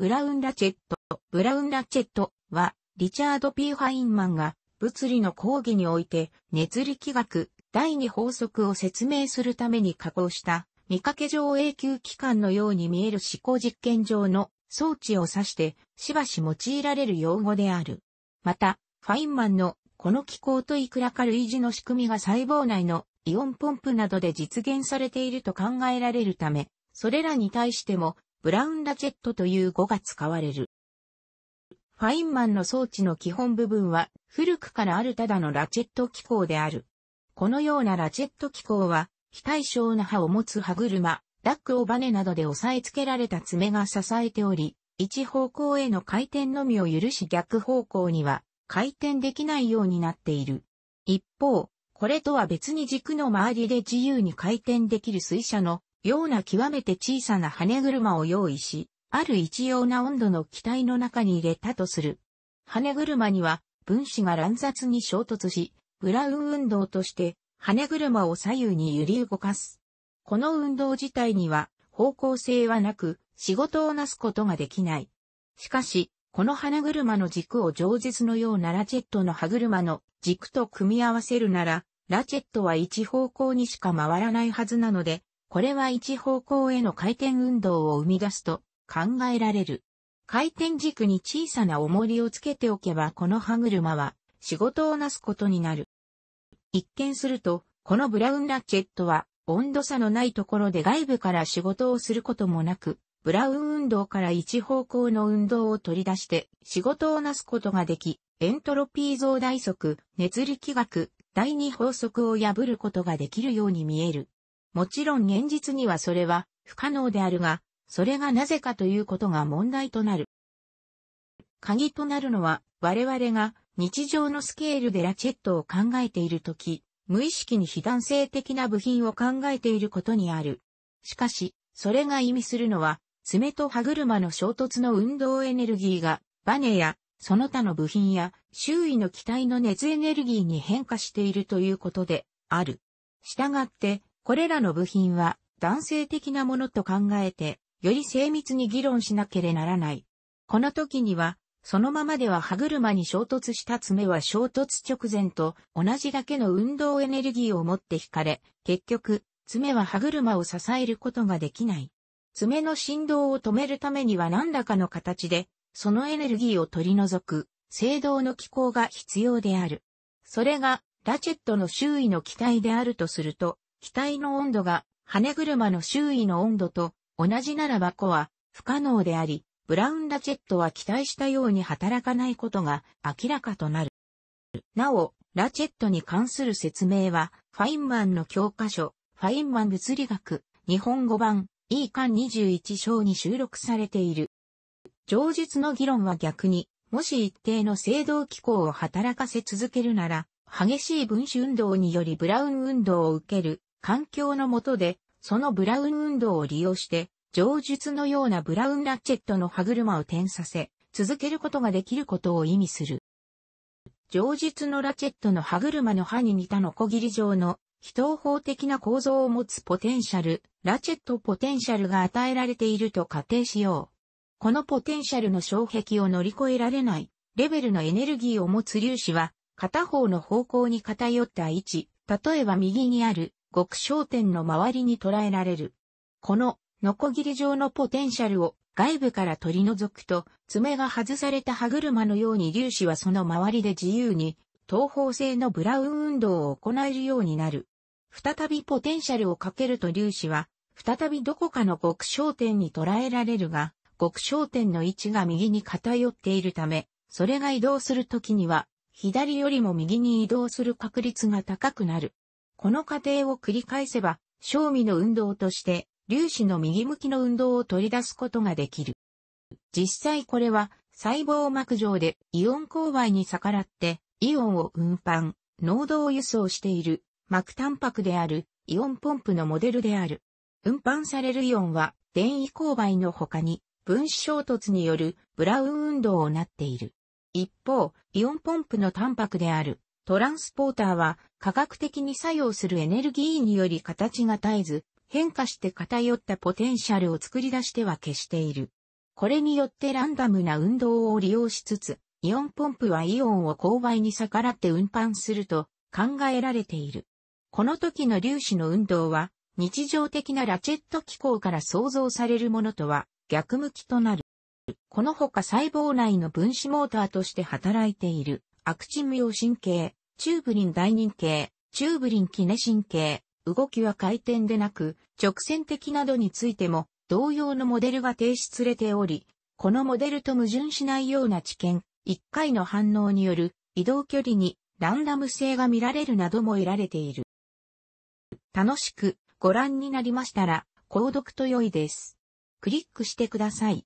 ブラウン・ラチェット。ブラウン・ラチェットは、リチャード・ P・ ファインマンが、物理の講義において、熱力学、第二法則を説明するために加工した、見かけ上永久機関のように見える思考実験上の装置を指して、しばし用いられる用語である。また、ファインマンの、この機構といくらかる維持の仕組みが細胞内のイオンポンプなどで実現されていると考えられるため、それらに対してもブラウンラチェットという語が使われる。ファインマンの装置の基本部分は古くからあるただのラチェット機構である。このようなラチェット機構は非対称な歯を持つ歯車、ラックをバネなどで押さえつけられた爪が支えており、一方向への回転のみを許し逆方向には回転できないようになっている。一方、これとは別に軸の周りで自由に回転できる水車のような極めて小さな羽車を用意し、ある一様な温度の機体の中に入れたとする。羽車には分子が乱雑に衝突し、ブラウン運動として羽車を左右に揺り動かす。この運動自体には方向性はなく仕事をなすことができない。しかし、この羽車の軸を上絶のようなラチェットの歯車の軸と組み合わせるなら、ラチェットは一方向にしか回らないはずなので、これは一方向への回転運動を生み出すと考えられる。回転軸に小さな重りをつけておけばこの歯車は仕事をなすことになる。一見すると、このブラウンラチェットは温度差のないところで外部から仕事をすることもなく、ブラウン運動から一方向の運動を取り出して仕事をなすことができ、エントロピー増大速、熱力学、第二法則を破ることができるように見える。もちろん現実にはそれは不可能であるが、それがなぜかということが問題となる。鍵となるのは、我々が日常のスケールでラチェットを考えているとき、無意識に非弾性的な部品を考えていることにある。しかし、それが意味するのは、爪と歯車の衝突の運動エネルギーが、バネや、その他の部品や、周囲の機体の熱エネルギーに変化しているということで、ある。したがって、これらの部品は男性的なものと考えて、より精密に議論しなければならない。この時には、そのままでは歯車に衝突した爪は衝突直前と同じだけの運動エネルギーを持って引かれ、結局、爪は歯車を支えることができない。爪の振動を止めるためには何らかの形で、そのエネルギーを取り除く、制動の機構が必要である。それが、ラチェットの周囲の機体であるとすると、機体の温度が、羽車の周囲の温度と同じならば子は不可能であり、ブラウンラチェットは期待したように働かないことが明らかとなる。なお、ラチェットに関する説明は、ファインマンの教科書、ファインマン物理学、日本語版、E 巻21章に収録されている。上述の議論は逆に、もし一定の制動機構を働かせ続けるなら、激しい分子運動によりブラウン運動を受ける環境の下で、そのブラウン運動を利用して、上述のようなブラウンラチェットの歯車を転させ、続けることができることを意味する。上述のラチェットの歯車の歯に似たノコギリ状の非等法的な構造を持つポテンシャル、ラチェットポテンシャルが与えられていると仮定しよう。このポテンシャルの障壁を乗り越えられないレベルのエネルギーを持つ粒子は、片方の方向に偏った位置、例えば右にある極小点の周りに捉えられる。この、ノコギリ状のポテンシャルを外部から取り除くと、爪が外された歯車のように粒子はその周りで自由に、東方性のブラウン運動を行えるようになる。再びポテンシャルをかけると粒子は、再びどこかの極小点に捉えられるが、極小点の位置が右に偏っているため、それが移動するときには、左よりも右に移動する確率が高くなる。この過程を繰り返せば、正味の運動として、粒子の右向きの運動を取り出すことができる。実際これは、細胞膜上でイオン勾配に逆らって、イオンを運搬、濃度を輸送している、膜タンパクである、イオンポンプのモデルである。運搬されるイオンは、電位勾配の他に、分子衝突によるブラウン運動をなっている。一方、イオンポンプのタンパクであるトランスポーターは科学的に作用するエネルギーにより形が絶えず変化して偏ったポテンシャルを作り出しては消している。これによってランダムな運動を利用しつつ、イオンポンプはイオンを勾配に逆らって運搬すると考えられている。この時の粒子の運動は日常的なラチェット機構から想像されるものとは逆向きとなる。このほか細胞内の分子モーターとして働いている。アクチン無用神経、チューブリン大人系、チューブリンキネ神経、動きは回転でなく、直線的などについても、同様のモデルが提出されており、このモデルと矛盾しないような知見、1回の反応による移動距離にランダム性が見られるなども得られている。楽しくご覧になりましたら、購読と良いです。クリックしてください。